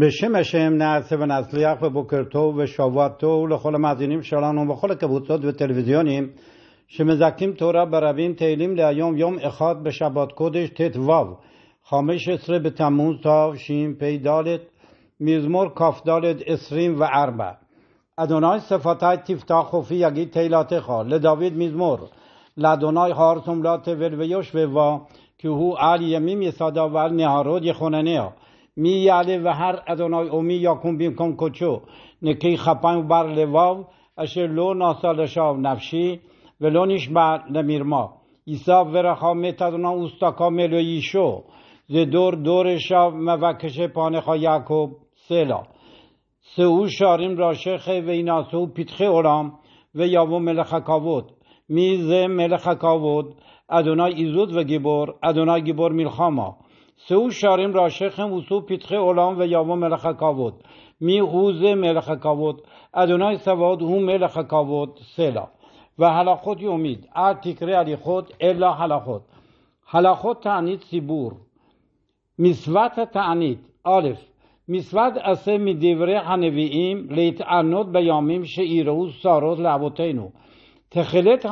بشم بشم به نسل یخ به بکرتو و شواتو و لخول مزینیم شران و بخول که و تلویزیونیم شمزکیم تورا برابین تیلیم لیوم یوم اخاد به شبات کودش خامش اسره به تموز تا شیم پیدالت میزمور کافدالت اسریم و عربه ادونای صفاتای تیفتا خفی یگی تیلات ل لداوید میزمور لدونای هارتوم لات ولویوش و که هو علی یمیم یسادا و نهارود یخوننه می یاله و هر ادونای اومی یا کن بیم کن کچو نکی خپن و بر لواو اشه لو ناسال شاو نفشی و لونیش با ما ایسا و رخا می تدنا استاکا ملویی شو ز دور دور شاو موکش پانه خا یکوب سیلا سه او شاریم را شخه و ایناسو او پیتخه اولام و یاو ملخه کاود میزه ملخه کاود ادنا ایزود و گیبور ادونای گیبور میلخاما سو شاریم و وسو پیتخه اولام و یاما ملخ کاوت می غوزه ملخ کاوت ادونای سواد هو ملخ کاوت سلا و حلا خود یومید ار تکره علی خود الا حلا خود حلا خود تعنید سیبور مسوت تعنید آلف مسوت اصه می دوره حنوییم لیتعنود بیامیم ایرهو ساروز لعبوتینو تخلت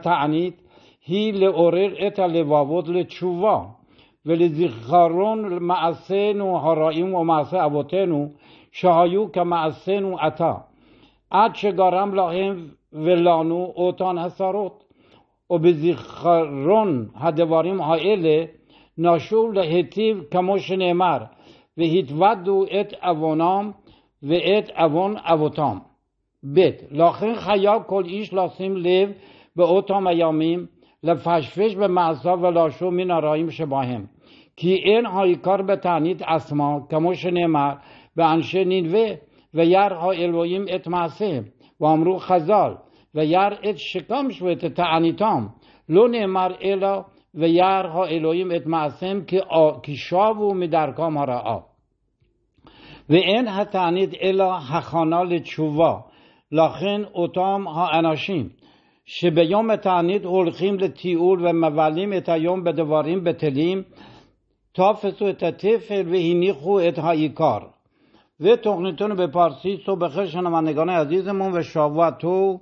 تعنید هی لعورر اتا لواود لچووا ולזיכרון מעשינו הרעים ומעשה שהיו כמעשינו עתה, עד שגרם להם ולנו אותן הסרות. ובזיכרון הדברים האלה נשוב להיטיב כמו שנאמר, והתוודו את עוונם ואת עוון אבותם. ב. לכן חייב כל איש לשים לב באותם הימים لفشفش به معصا و لاشو می شباهم کی این های کار به تانید اسما کموش نمر به انشه نینوه و یر ها الویم ات معصه و امرو خزال و یر ات شکام شوید تانیتام لو نمر الا و یر ها الویم ات معصم که, و می درکام ها را آ و این ها تانید الا حخانال چووا لاخن اتام ها اناشیم שביום و مولیم לטיול به את היום בדברים בטלים, תפסו את התפל והניחו کار و تقنیتونو به پارسی صبح خیر شنوندگان عزیزمون و شاواتو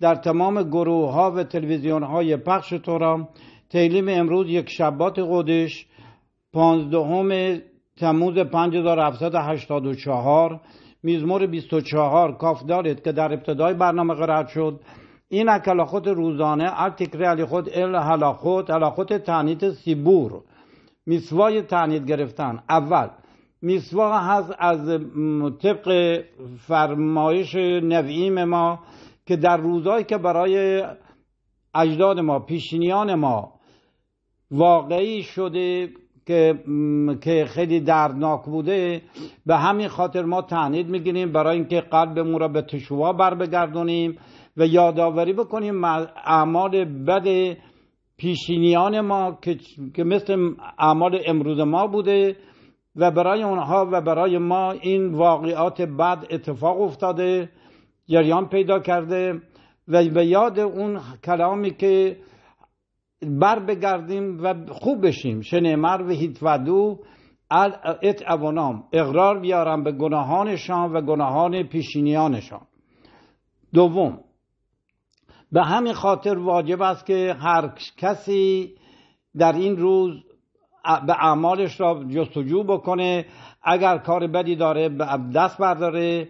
در تمام گروه ها و تلویزیون های پخش تورا تیلیم امروز یک شبات قدش پانزدهم تموز 5784 میزمور 24 کاف دارید که در ابتدای برنامه قرائت شد این کلاخوت خود روزانه تکره علی خود ال حلاخوت خود حلا سیبور میسوای تانیت گرفتن اول میسوا هست از طبق فرمایش نویم ما که در روزایی که برای اجداد ما پیشینیان ما واقعی شده که, که خیلی دردناک بوده به همین خاطر ما تعنید میگیریم برای اینکه قلبمون را به تشوا بر بگردونیم و یادآوری بکنیم اعمال بد پیشینیان ما که مثل اعمال امروز ما بوده و برای اونها و برای ما این واقعات بد اتفاق افتاده جریان پیدا کرده و به یاد اون کلامی که بر بگردیم و خوب بشیم شنمر و هیتودو ات اونام اقرار بیارم به گناهانشان و گناهان پیشینیانشان دوم به همین خاطر واجب است که هر کسی در این روز به اعمالش را جستجو بکنه اگر کار بدی داره دست برداره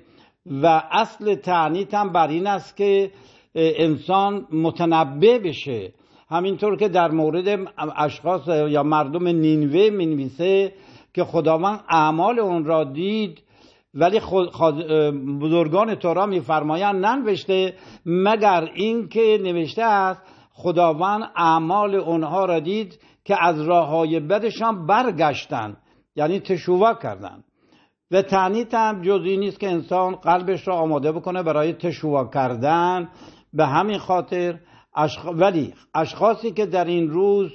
و اصل تعنیت هم بر این است که انسان متنبه بشه همینطور که در مورد اشخاص یا مردم نینوه می که خداوند اعمال اون را دید ولی بزرگان تورا میفرمایند ننوشته مگر اینکه نوشته است خداوند اعمال اونها را دید که از راه های بدشان برگشتند یعنی تشوا کردند و تعنیت هم جزی نیست که انسان قلبش را آماده بکنه برای تشوع کردن به همین خاطر ولی اشخاصی که در این روز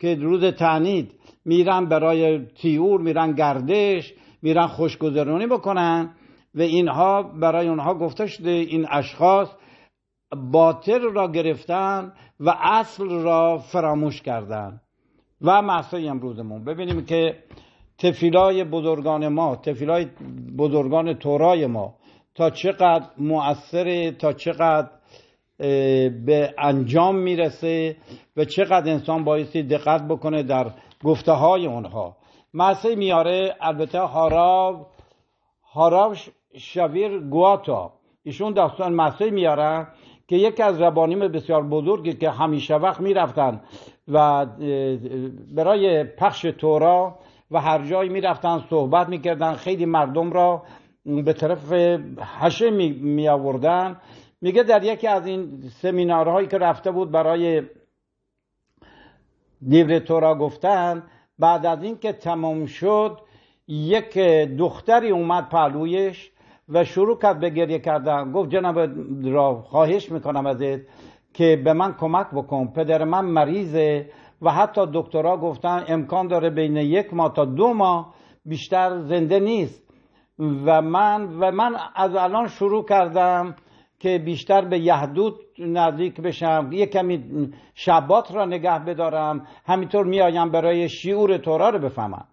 که روز تعنید میرن برای تیور میرن گردش میرن خوشگذرانی بکنن و اینها برای اونها گفته شده این اشخاص باطل را گرفتن و اصل را فراموش کردن و محصای امروزمون ببینیم که تفیلای بزرگان ما تفیلای بزرگان تورای ما تا چقدر مؤثره تا چقدر به انجام میرسه و چقدر انسان بایستی دقت بکنه در گفته های اونها محصه میاره البته هاراو هاراب شویر گواتا ایشون داستان محصه میاره که یکی از ربانیم بسیار بزرگی که همیشه وقت میرفتن و برای پخش تورا و هر جایی میرفتن صحبت میکردن خیلی مردم را به طرف حشه میآوردن. میگه در یکی از این سمینارهایی که رفته بود برای دیور تورا گفتن بعد از اینکه تمام شد یک دختری اومد پهلویش و شروع کرد به گریه کردن گفت جناب را خواهش میکنم ازت که به من کمک بکن پدر من مریضه و حتی دکترها گفتن امکان داره بین یک ماه تا دو ماه بیشتر زنده نیست و من و من از الان شروع کردم که بیشتر به یهدود نزدیک بشم یه کمی شبات را نگه بدارم همینطور میآیم برای شیور تورا رو بفهمم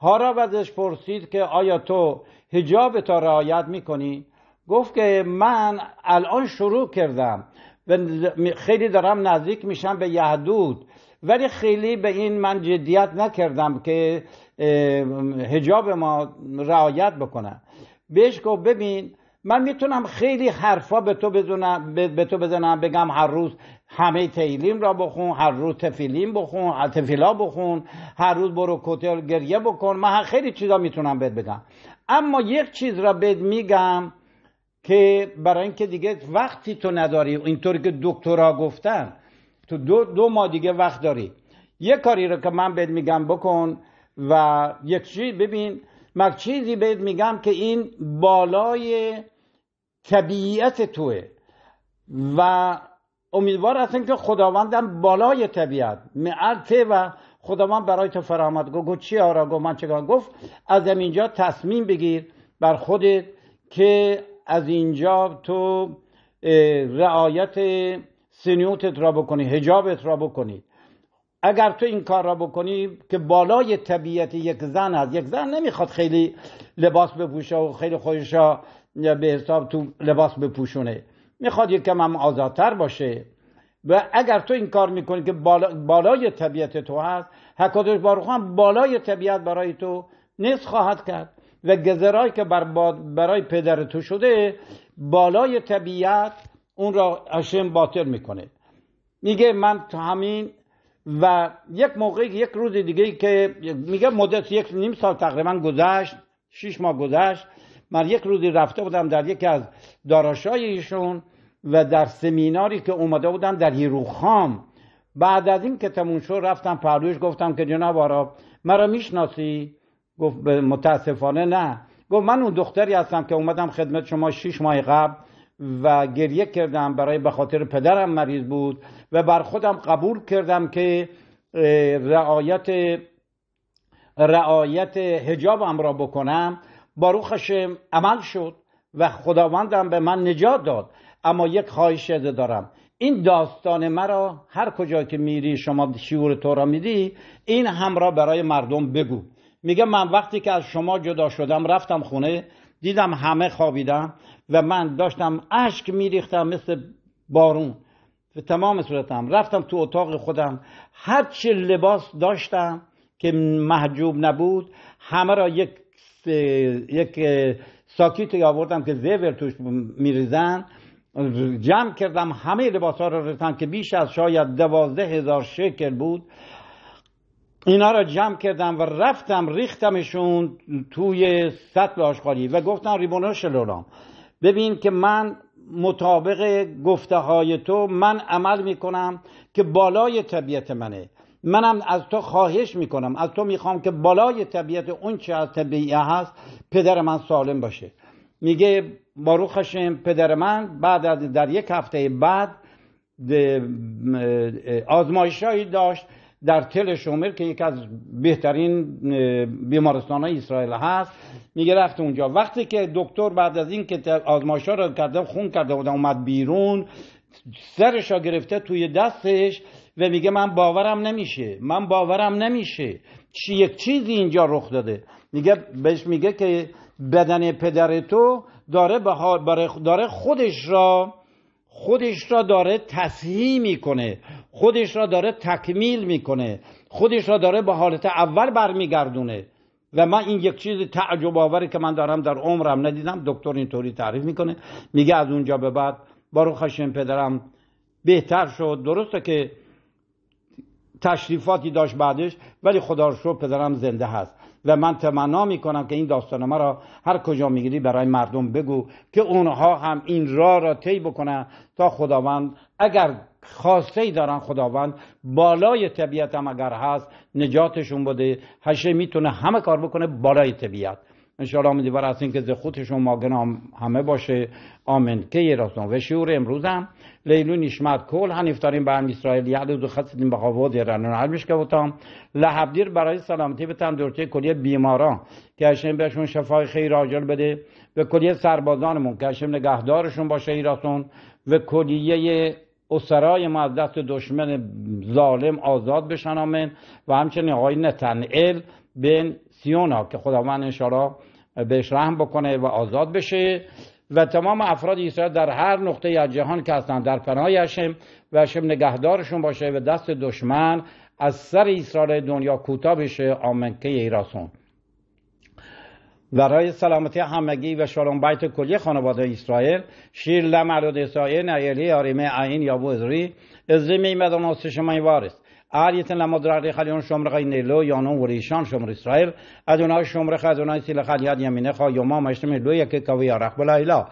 هارا ازش پرسید که آیا تو هجاب تا رعایت میکنی؟ گفت که من الان شروع کردم و خیلی دارم نزدیک میشم به یهدود ولی خیلی به این من جدیت نکردم که هجاب ما رعایت بکنم بهش گفت ببین من میتونم خیلی حرفا به تو بزنم به تو بزنم بگم هر روز همه تیلیم را بخون هر روز تفیلیم بخون تفیلا بخون هر روز برو کتل گریه بکن من خیلی چیزا میتونم بهت بگم اما یک چیز را بهت میگم که برای اینکه دیگه وقتی تو نداری اینطوری که دکترها گفتن تو دو, دو ماه دیگه وقت داری یک کاری رو که من بهت میگم بکن و یک چیز ببین من چیزی بهت میگم که این بالای طبیعت توه و امیدوار هستن که خداوندم بالای طبیعت معرفه و خداوند برای تو فرامد گو, چی آرا گو من چگاه گفت از اینجا تصمیم بگیر بر خودت که از اینجا تو رعایت سنیوتت را بکنی هجابت را بکنی اگر تو این کار را بکنی که بالای طبیعت یک زن هست یک زن نمیخواد خیلی لباس بپوشه و خیلی خودش به حساب تو لباس بپوشونه میخواد کم هم آزادتر باشه و اگر تو این کار میکنی که بالا، بالای طبیعت تو هست حکاتش بارخو بالای طبیعت برای تو نیست خواهد کرد و گذرایی که بر برای پدر تو شده بالای طبیعت اون را اشیم باطل میکنه میگه من همین و یک موقعی یک روز دیگه که میگه مدت یک نیم سال تقریبا گذشت شیش ماه گذشت من یک روزی رفته بودم در یکی از داراشای ایشون و در سمیناری که اومده بودم در هیروخام بعد از این که تموم شد رفتم پهلویش گفتم که جناب آرا مرا میشناسی گفت متاسفانه نه گفت من اون دختری هستم که اومدم خدمت شما شیش ماه قبل و گریه کردم برای به خاطر پدرم مریض بود و بر خودم قبول کردم که رعایت رعایت هجابم را بکنم روخش عمل شد و خداوندم به من نجات داد اما یک خواهش دارم این داستان مرا هر کجا که میری شما شیور تو را میدی این هم را برای مردم بگو میگه من وقتی که از شما جدا شدم رفتم خونه دیدم همه خوابیدم و من داشتم اشک میریختم مثل بارون به تمام صورتم رفتم تو اتاق خودم هر چه لباس داشتم که محجوب نبود همه را یک یک ساکیتی آوردم که زیور توش میریزن جمع کردم همه لباس ها را رفتم که بیش از شاید دوازده هزار شکل بود اینا را جمع کردم و رفتم ریختمشون توی سطل آشقالی و گفتم ریبونه شلورام ببین که من مطابق گفته های تو من عمل میکنم که بالای طبیعت منه منم از تو خواهش میکنم از تو میخوام که بالای طبیعت اون چه از طبیعه هست پدر من سالم باشه میگه باروخ پدر من بعد از در یک هفته بعد آزمایشهایی داشت در تل شومر که یکی از بهترین بیمارستان های اسرائیل هست میگه رفت اونجا وقتی که دکتر بعد از این که ها رو کرده خون کرده بودن اومد بیرون سرش را گرفته توی دستش و میگه من باورم نمیشه من باورم نمیشه چی یک چیزی اینجا رخ داده میگه بهش میگه که بدن پدر تو داره, داره خودش را خودش را داره تصحیح میکنه خودش را داره تکمیل میکنه خودش را داره به حالت اول برمیگردونه و من این یک چیز تعجب آوری که من دارم در عمرم ندیدم دکتر اینطوری تعریف میکنه میگه از اونجا به بعد بارو خشم پدرم بهتر شد درسته که تشریفاتی داشت بعدش ولی خدا رو پدرم زنده هست و من تمنا میکنم که این داستان ما را هر کجا میگیری برای مردم بگو که اونها هم این را را طی بکنن تا خداوند اگر خاصه ای دارن خداوند بالای طبیعت هم اگر هست نجاتشون بده هشه میتونه همه کار بکنه بالای طبیعت انشاءالله امیدی بر از اینکه زخوتشون خودشون همه باشه آمین که یه راستون و شعور امروز هم لیلو نشمت کل هنیفتاریم به اسرائیل دو به یه رنون علمش که بودم لحبدیر برای سلامتی به تندورتی کلیه بیماران که هشم بهشون شفای خیر آجل بده و کلیه سربازانمون که هشم نگهدارشون باشه ایراسون و کلیه اسرای ما از دست دشمن ظالم آزاد بشن آمین و همچنین آقای نتنئل بن سیونا که خداوند انشارا بهش رحم بکنه و آزاد بشه و تمام افراد اسرائیل در هر نقطه از جهان که هستند در پناه هشم و هشم نگهدارشون باشه و دست دشمن از سر اسرائیل دنیا کوتاه بشه آمین که ایراسون برای سلامتی همگی و شالوم بیت کلی خانواده اسرائیل شیر علود اسرائیل نیلی آریمه عین یا بوزری ازری میمدان آسشمای وارث عالیت لما درقی خلیون شمر قی نیلو یانون ریشان شمر اسرائیل ادونای شمر خ ادونای سیل خلیاد یمینه خا یوما مشت لو یک کوی رخ بلا ایلا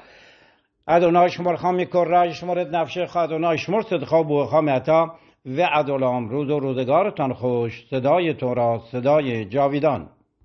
ادونای شمر خامی کرای شمر نفش خ ادونای شمر صدخا بو خامتا و عدل امروز و روزگارتان خوش صدای را صدای جاویدان